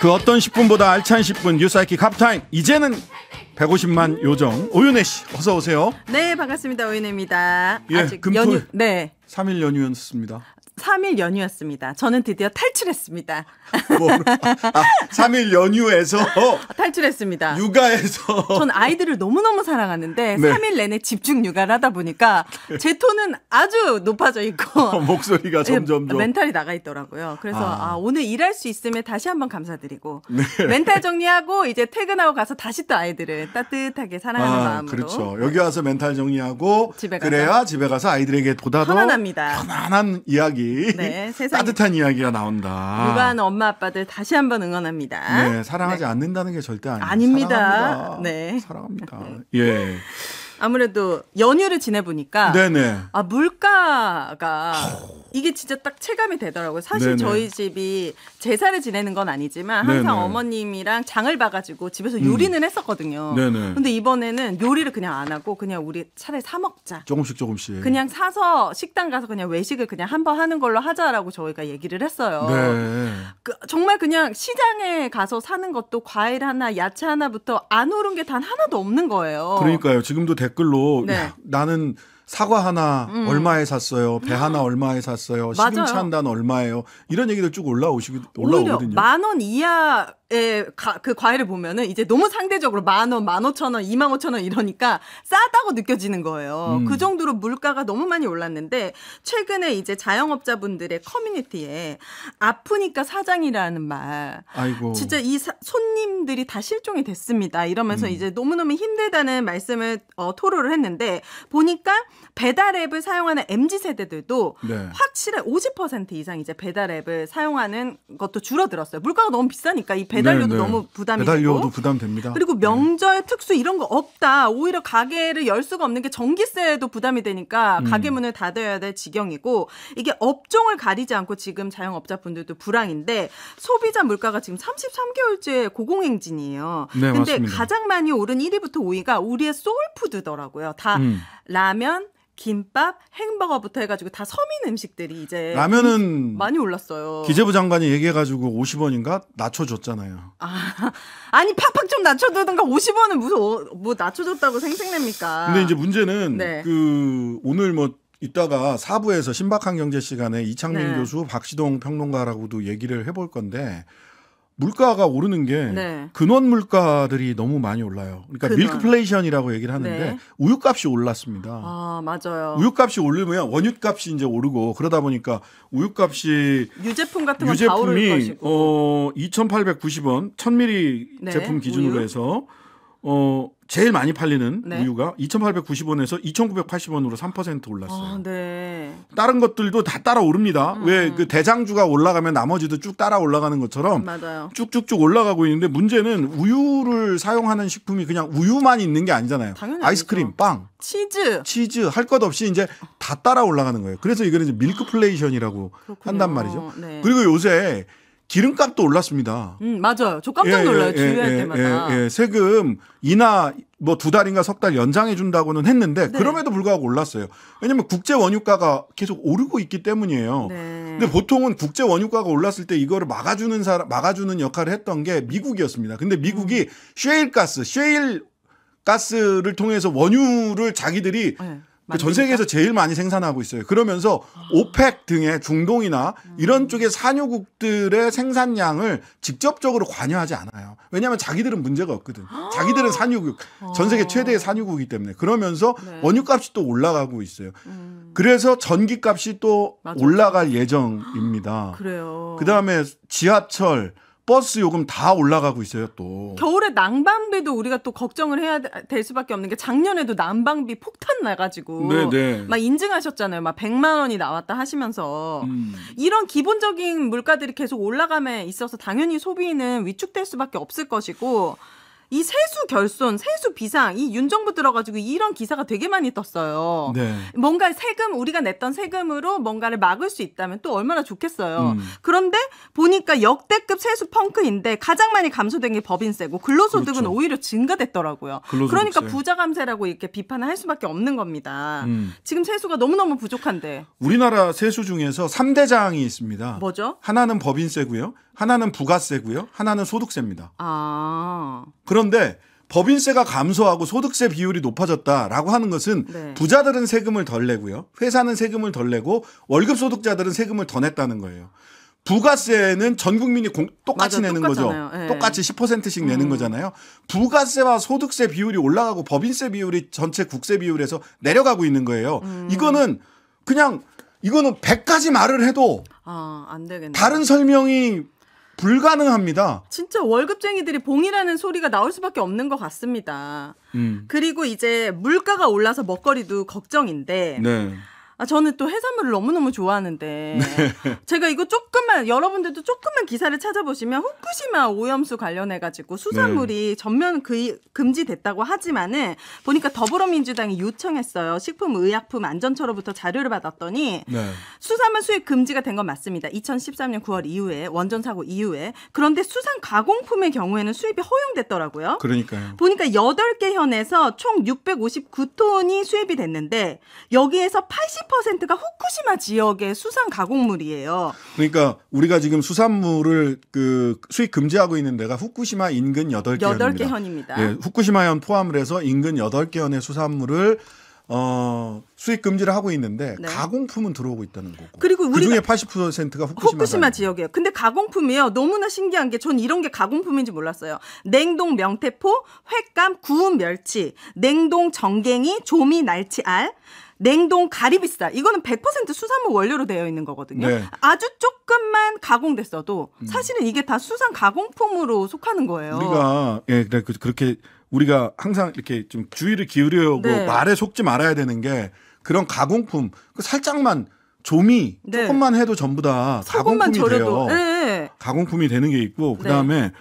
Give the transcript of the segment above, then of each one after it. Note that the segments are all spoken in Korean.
그 어떤 10분보다 알찬 10분 뉴사이킥 합타임 이제는 150만 요정 오윤혜 씨 어서 오세요. 네 반갑습니다 오윤혜입니다. 예, 아직 금토, 연휴 네 3일 연휴였습니다. 3일 연휴였습니다. 저는 드디어 탈출했습니다. 뭐, 아, 3일 연휴에서 아, 탈출했습니다. 육아에서 전 아이들을 너무너무 사랑하는데 네. 3일 내내 집중 육아를 하다 보니까 네. 제 톤은 아주 높아져 있고 목소리가 점점 예, 멘탈이 나가 있더라고요. 그래서 아. 아, 오늘 일할 수 있음에 다시 한번 감사드리고 네. 멘탈 정리하고 이제 퇴근하고 가서 다시 또 아이들을 따뜻하게 사랑하는 아, 마음으로 그렇죠. 네. 여기 와서 멘탈 정리하고 집에 그래야 집에 가서 아이들에게 보다 더 편안합니다. 편안한 이야기 네, 세상 따뜻한 이야기가 나온다. 육한 엄마 아빠들 다시 한번 응원합니다. 네, 사랑하지 네. 않는다는 게 절대 아니에요. 아닙니다. 사랑합니다. 네. 사랑합니다. 네. 예. 아무래도 연휴를 지내보니까 네네. 아 물가가 아우. 어. 이게 진짜 딱 체감이 되더라고요. 사실 네네. 저희 집이 제사를 지내는 건 아니지만 항상 네네. 어머님이랑 장을 봐가지고 집에서 음. 요리는 음. 했었거든요. 네네. 근데 이번에는 요리를 그냥 안 하고 그냥 우리 차라리 사 먹자. 조금씩 조금씩. 그냥 사서 식당 가서 그냥 외식을 그냥 한번 하는 걸로 하자라고 저희가 얘기를 했어요. 네. 그, 정말 그냥 시장에 가서 사는 것도 과일 하나, 야채 하나부터 안 오른 게 단 하나도 없는 거예요. 그러니까요. 지금도 댓글로 네. 야, 나는 사과 하나 음. 얼마에 샀어요? 배 하나 얼마에 샀어요? 시금치 한 단 얼마예요? 이런 얘기들 쭉 올라오시 올라오거든요. 만원 이하 예, 가, 그과일을 보면은 이제 너무 상대적으로 만 원, 만 오천 원, 이만 오천 원 이러니까 싸다고 느껴지는 거예요. 음. 그 정도로 물가가 너무 많이 올랐는데 최근에 이제 자영업자분들의 커뮤니티에 아프니까 사장이라는 말. 아이고. 진짜 이 사, 손님들이 다 실종이 됐습니다. 이러면서 음. 이제 너무너무 힘들다는 말씀을 어, 토로를 했는데 보니까 배달앱을 사용하는 MZ 세대들도 네. 확실히 50% 퍼센트 이상 이제 배달앱을 사용하는 것도 줄어들었어요. 물가가 너무 비싸니까 이 배, 배달료도 네네. 네. 너무 부담이 배달료도 되고. 부담됩니다. 그리고 네. 명절 네. 특수 이런 거 없다. 오히려 가게를 열 수가 없는 게 전기세도 부담이 되니까 음. 가게 문을 닫아야 될 지경이고 이게 업종을 가리지 않고 지금 자영업자분들도 불황인데 소비자 물가가 지금 33개월째 고공행진이에요. 네, 근데 맞습니다. 가장 많이 오른 1위부터 5위가 우리의 소울푸드더라고요. 다 음. 라면, 김밥, 햄버거부터 해가지고 다 서민 음식들이 이제 라면은 많이 올랐어요. 기재부 장관이 얘기해가지고 50원인가 낮춰줬잖아요. 아, 아니 팍팍 좀 낮춰두던가 50원은 무슨 뭐 낮춰줬다고 생색냅니까? 근데 이제 문제는 네. 그 오늘 뭐 이따가 4부에서 신박한 경제 시간에 이창민 네. 교수, 박시동 평론가라고도 얘기를 해볼 건데 물가가 오르는 게 네. 근원 물가들이 너무 많이 올라요. 그러니까 근원. 밀크플레이션이라고 얘기를 하는데 네. 우유값이 올랐습니다. 아 맞아요. 우유값이 오르면 원유값이 이제 오르고 그러다 보니까 우유값이 유제품 같은 건다 오를 것이고 어 2,890원 1,000ml 네. 제품 기준으로 우유. 해서 어 제일 많이 팔리는 네. 우유가 2,890원에서 2,980원으로 3% 올랐어요. 아, 네. 다른 것들도 다 따라 오릅니다. 음. 왜그 대장주가 올라가면 나머지도 쭉 따라 올라가는 것처럼 맞아요. 쭉쭉쭉 올라가고 있는데 문제는 우유를 사용하는 식품이 그냥 우유만 있는 게 아니잖아요. 아이스크림, 빵, 치즈, 치즈 할 것 없이 이제 다 따라 올라가는 거예요. 그래서 이거는 밀크플레이션이라고 한단 말이죠. 네. 그리고 요새 기름값도 올랐습니다. 음, 맞아요. 저 깜짝 놀라요. 예, 예, 예 주의할 예, 때마다. 예, 예, 세금 인하 뭐두 달인가 석 달 연장해 준다고는 했는데 네. 그럼에도 불구하고 올랐어요. 왜냐면 국제 원유가가 계속 오르고 있기 때문이에요. 네. 근데 보통은 국제 원유가가 올랐을 때 이거를 막아주는 사람 막아주는 역할을 했던 게 미국이었습니다. 근데 미국이 음. 쉐일 가스, 쉐일 가스를 통해서 원유를 자기들이 네. 그전 세계에서 제일 많이 생산하고 있어요. 그러면서 아. 오펙 등의 중동이나 음. 이런 쪽의 산유국들의 생산량을 직접적으로 관여하지 않아요. 왜냐하면 자기들은 문제가 없거든. 아. 자기들은 산유국, 전 세계 아. 최대의 산유국이기 때문에 그러면서 네. 원유값이 또 올라가고 있어요. 음. 그래서 전기값이 또 올라갈 예정입니다. 그래요. 그 다음에 지하철, 버스 요금 다 올라가고 있어요 또. 겨울에 난방비도 우리가 또 걱정을 해야 될 수밖에 없는 게 작년에도 난방비 폭탄 나가지고 네네. 네. 막 인증하셨잖아요. 막 100만 원이 나왔다 하시면서 음. 이런 기본적인 물가들이 계속 올라감에 있어서 당연히 소비는 위축될 수밖에 없을 것이고 이 세수 결손, 세수 비상 이 윤정부 들어가지고 이런 기사가 되게 많이 떴어요. 네. 뭔가 세금 우리가 냈던 세금으로 뭔가를 막을 수 있다면 또 얼마나 좋겠어요. 음. 그런데 보니까 역대급 세수 펑크인데 가장 많이 감소된 게 법인세고 근로소득은 그렇죠. 오히려 증가됐더라고요. 근로소득세. 그러니까 부자 감세라고 이렇게 비판을 할 수밖에 없는 겁니다. 음. 지금 세수가 너무너무 부족한데. 우리나라 세수 중에서 3대장이 있습니다. 뭐죠? 하나는 법인세고요. 하나는 부가세고요. 하나는 소득세입니다. 아. 그 그런데 법인세가 감소하고 소득세 비율이 높아졌다라고 하는 것은 네. 부자들은 세금을 덜 내고요. 회사는 세금을 덜 내고 월급 소득자들은 세금을 더 냈다는 거예요. 부가세는 전 국민이 공, 똑같이 맞아, 내는 똑같잖아요. 거죠. 예. 네. 똑같이 10%씩 내는 음. 거잖아요. 부가세와 소득세 비율이 올라가고 법인세 비율이 전체 국세 비율에서 내려가고 있는 거예요. 음. 이거는 그냥 이거는 100가지 말을 해도 아, 다른 설명이 불가능합니다. 진짜 월급쟁이들이 봉이라는 소리가 나올 수밖에 없는 것 같습니다. 음. 그리고 이제 물가가 올라서 먹거리도 걱정인데. 네. 아, 저는 또 해산물을 너무너무 좋아하는데. 네. 제가 이거 조금 조금만 여러분들도 조금만 기사를 찾아보시면 후쿠시마 오염수 관련해 가지고 수산물이 네. 전면 그, 금지됐다고 하지만은 보니까 더불어민주당이 요청했어요. 식품의약품 안전처로부터 자료를 받았더니 네. 수산물 수입 금지가 된 건 맞습니다. 2013년 9월 이후에 원전 사고 이후에 그런데 수산 가공품의 경우에는 수입이 허용됐더라고요. 그러니까요. 보니까 8개 현에서 총 659톤이 수입이 됐는데 여기에서 80%가 후쿠시마 지역의 수산 가공물이에요. 그러니까 우리가 지금 수산물을 그 수입 금지하고 있는 데가 후쿠시마 인근 여덟 개 현입니다. 예, 후쿠시마현 포함을 해서 인근 여덟 개 현의 수산물을 어, 수입 금지를 하고 있는데 네. 가공품은 들어오고 있다는 거고. 그리고 우리 그중에 80%가 후쿠시마, 후쿠시마 지역이에요. 근데 가공품이요 너무나 신기한 게 전 이런 게 가공품인지 몰랐어요. 냉동 명태포, 횟감, 구운 멸치, 냉동 정갱이, 조미 날치알, 냉동 가리비살 이거는 100% 수산물 원료로 되어 있는 거거든요. 네. 아주 조금만 가공됐어도 음. 사실은 이게 다 수산 가공품으로 속하는 거예요. 우리가 예 네, 그, 그렇게 우리가 항상 이렇게 좀 주의를 기울여려고 네. 말에 속지 말아야 되는 게 그런 가공품 그 살짝만 조미 네. 조금만 해도 전부 다 가공품이 돼요. 예, 예. 가공품이 되는 게 있고 네. 그다음에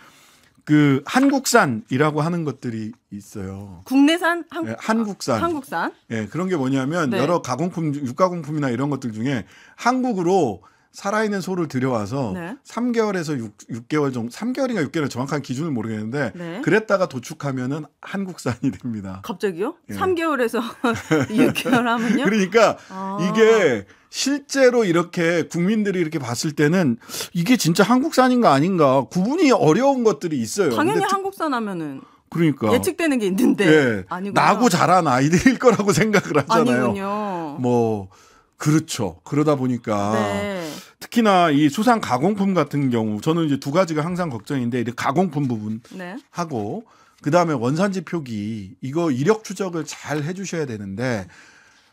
그 한국산이라고 하는 것들이 있어요. 국내산, 한국, 네, 한국산, 한국산. 예, 네, 그런 게 뭐냐면 네. 여러 가공품, 육가공품이나 이런 것들 중에 한국으로 살아있는 소를 들여와서 네. 3개월에서 6, 6개월 정도, 3개월인가 6개월 정확한 기준을 모르겠는데 네. 그랬다가 도축하면은 한국산이 됩니다. 갑자기요? 예. 3개월에서 6개월 하면요? 그러니까 아. 이게 실제로 이렇게 국민들이 이렇게 봤을 때는 이게 진짜 한국산인가 아닌가 구분이 어려운 것들이 있어요. 당연히 한국산 하면은 그러니까 예측되는 게 있는데 예. 아니고 나고 자란 아이들일 거라고 생각을 하잖아요. 아니군요. 뭐 그렇죠. 그러다 보니까 네. 특히나 이 수상 가공품 같은 경우 저는 이제 두 가지가 항상 걱정인데 가공품 부분 네. 하고 그 다음에 원산지 표기 이거 이력 추적을 잘 해주셔야 되는데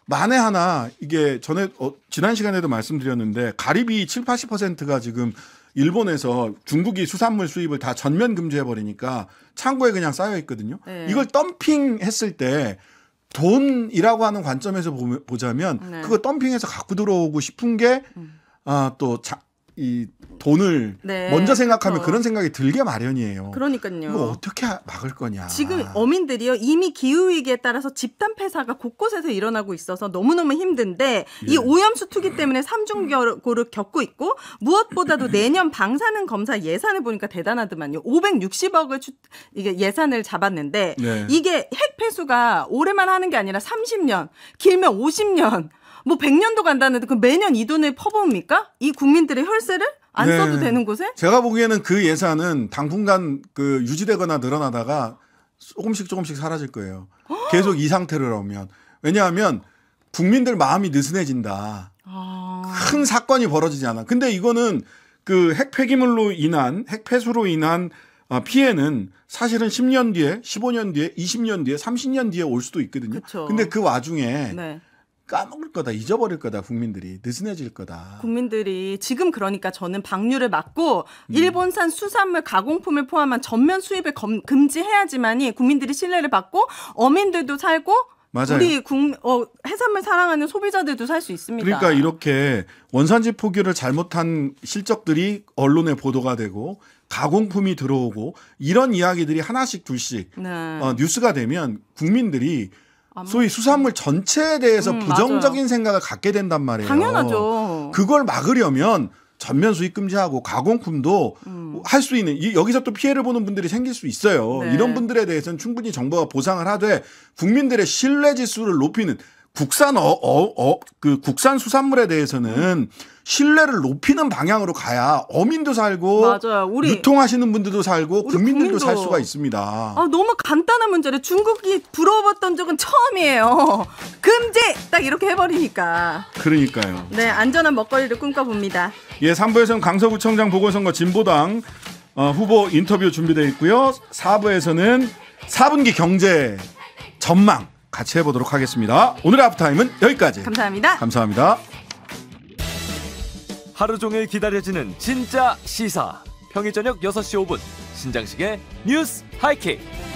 만에 하나 이게 전에 어, 지난 시간에도 말씀드렸는데 가리비 7, 80%가 지금 일본에서 중국이 수산물 수입을 다 전면 금지해 버리니까 창고에 그냥 쌓여 있거든요. 네. 이걸 덤핑 했을 때 돈이라고 하는 관점에서 보자면 네. 그거 덤핑해서 갖고 들어오고 싶은 게 음. 아, 또 자, 이 돈을 네, 먼저 생각하면 그렇 어. 그런 생각이 들게 마련이에요. 그러니까요. 이거 어떻게 막을 거냐. 지금 어민들이요 이미 기후 위기에 따라서 집단 폐사가 곳곳에서 일어나고 있어서 너무너무 힘든데 예. 이 오염수 투기 때문에 삼중고를 겪고 있고 무엇보다도 내년 방사능 검사 예산을 보니까 대단하더만요. 560억을 추, 이게 예산을 잡았는데 네. 이게 핵 폐수가 올해만 하는 게 아니라 30년 길면 50년 뭐 100년도 간다는데 그 매년 이 돈을 퍼부읍니까? 이 국민들의 혈 혈세를 안 네. 써도 되는 곳에? 제가 보기에는 그 예산은 당분간 그 유지되거나 늘어나다가 조금씩 조금씩 사라질 거예요. 계속 이 상태로라면 왜냐하면 국민들 마음이 느슨해진다. 아. 큰 사건이 벌어지지 않아. 근데 이거는 그 핵폐기물로 인한 핵폐수로 인한 어, 피해는 사실은 10년 뒤에, 15년 뒤에, 20년 뒤에, 30년 뒤에 올 수도 있거든요. 그쵸. 근데 그 와중에 네. 까먹을 거다, 잊어버릴 거다, 국민들이 느슨해질 거다. 국민들이 지금 그러니까 저는 방류를 막고 음. 일본산 수산물 가공품을 포함한 전면 수입을 검, 금지해야지만이 국민들이 신뢰를 받고 어민들도 살고 맞아요. 우리 국, 어, 해산물 사랑하는 소비자들도 살 수 있습니다. 그러니까 이렇게 원산지 포기를 잘못한 실적들이 언론에 보도가 되고 가공품이 들어오고 이런 이야기들이 하나씩 둘씩 네. 어, 뉴스가 되면 국민들이 소위 수산물 전체에 대해서 음, 부정적인 맞아요. 생각을 갖게 된단 말이에요. 당연하죠. 그걸 막으려면 전면 수입 금지하고 가공품도 음. 할수 있는 이, 여기서 또 피해를 보는 분들이 생길 수 있어요. 네. 이런 분들에 대해서는 충분히 정부가 보상을 하되 국민들의 신뢰 지수를 높이는 국산 어, 어, 어, 그 국산 수산물에 대해서는 신뢰를 높이는 방향으로 가야 어민도 살고 맞아요. 우리 유통하시는 분들도 살고 국민들도 살 수가 있습니다. 아, 너무 간단한 문제를 중국이 부러워던 적은 처음이에요. 금지 딱 이렇게 해버리니까. 그러니까요. 네 안전한 먹거리를 꿈꿔봅니다. 예, 3부에서는 강서구청장 보궐선거 진보당 어, 후보 인터뷰 준비되어 있고요. 4부에서는 4분기 경제 전망 같이 해보도록 하겠습니다. 오늘의 아프타임은 여기까지. 감사합니다. 감사합니다. 하루 종일 기다려지는 진짜 시사. 평일 저녁 6시 5분 신장식의 뉴스 하이킥.